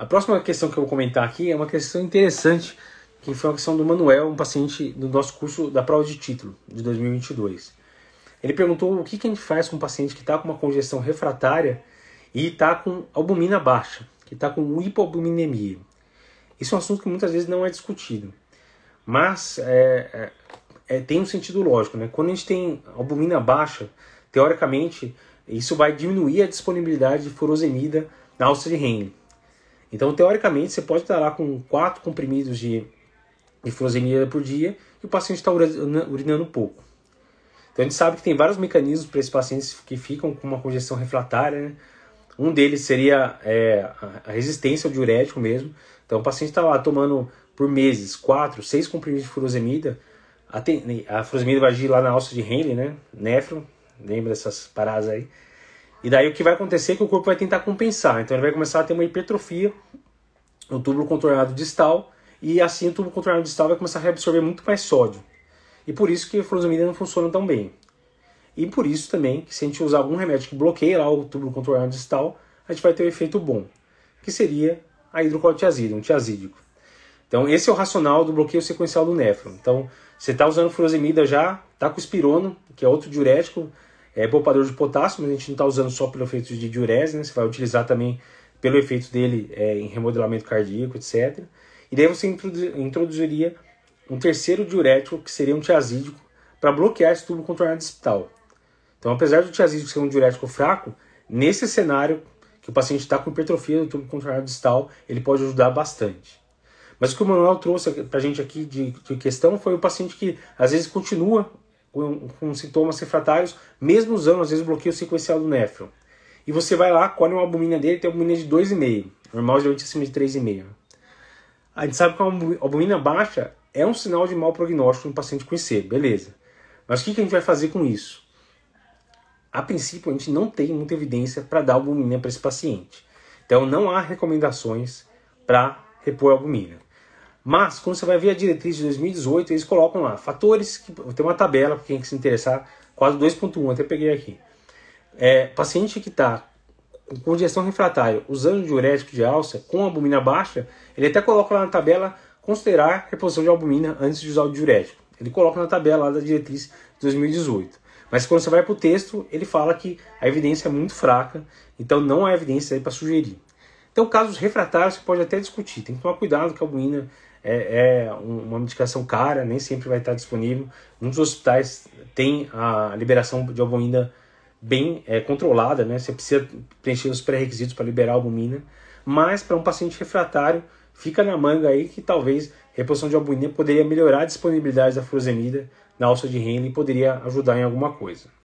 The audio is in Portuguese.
A próxima questão que eu vou comentar aqui é uma questão interessante, que foi uma questão do Manuel, um paciente do nosso curso da prova de título de 2022. Ele perguntou o que, a gente faz com um paciente que está com uma congestão refratária e está com albumina baixa, que está com hipoalbuminemia. Isso é um assunto que muitas vezes não é discutido, mas é, é, é, tem um sentido lógico. Né? Quando a gente tem albumina baixa, teoricamente, isso vai diminuir a disponibilidade de furosemida na alça de Henle. Então, teoricamente, você pode estar lá com quatro comprimidos de, de furosemida por dia e o paciente está urinando pouco. Então, a gente sabe que tem vários mecanismos para esses pacientes que ficam com uma congestão refratária. Né? Um deles seria é, a resistência ao diurético mesmo. Então, o paciente está lá tomando por meses quatro, seis comprimidos de furosemida. A, a furosemida vai agir lá na alça de Henle, né? Nefro, lembra dessas paradas aí? E daí o que vai acontecer é que o corpo vai tentar compensar. Então ele vai começar a ter uma hipertrofia no tubo contornado distal e assim o tubo contornado distal vai começar a reabsorver muito mais sódio. E por isso que a furosemida não funciona tão bem. E por isso também que se a gente usar algum remédio que bloqueie lá o tubo contornado distal, a gente vai ter um efeito bom, que seria a hidrocoltiazida, um tiazídico. Então esse é o racional do bloqueio sequencial do néfron. Então você está usando furosemida já, está com espirono, que é outro diurético, é poupador de potássio, mas a gente não está usando só pelo efeito de diurese, né? Você vai utilizar também pelo efeito dele é, em remodelamento cardíaco, etc. E daí você introduziria um terceiro diurético, que seria um tiazídico, para bloquear esse tubo contornado distal. Então, apesar do tiazídico ser um diurético fraco, nesse cenário que o paciente está com hipertrofia do tubo contornado distal, ele pode ajudar bastante. Mas o que o Manuel trouxe para a gente aqui de, de questão foi o paciente que às vezes continua com, com sintomas refratários, mesmo usando às vezes o bloqueio sequencial do néfron. E você vai lá, colhe uma albumina dele, tem albumina de 2,5. Normal geralmente acima de 3,5. A gente sabe que uma albumina baixa é um sinal de mau prognóstico no paciente com IC, beleza. Mas o que, que a gente vai fazer com isso? A princípio, a gente não tem muita evidência para dar albumina para esse paciente. Então, não há recomendações para repor albumina. Mas, quando você vai ver a diretriz de 2018, eles colocam lá fatores que. Tem uma tabela para quem se interessar, quase 2,1, até peguei aqui. É, paciente que está com digestão refratária, usando diurético de alça, com albumina baixa, ele até coloca lá na tabela considerar reposição de albumina antes de usar o diurético. Ele coloca na tabela lá da diretriz de 2018. Mas quando você vai para o texto, ele fala que a evidência é muito fraca, então não há evidência para sugerir. Então, casos refratários você pode até discutir. Tem que tomar cuidado que a albumina é, é, uma medicação cara, nem sempre vai estar disponível. Muitos hospitais têm a liberação de albumina bem é, controlada, né? Você precisa preencher os pré-requisitos para liberar a albumina. Mas para um paciente refratário, fica na manga aí que talvez reposição de albumina poderia melhorar a disponibilidade da furosemida na alça de renda e poderia ajudar em alguma coisa.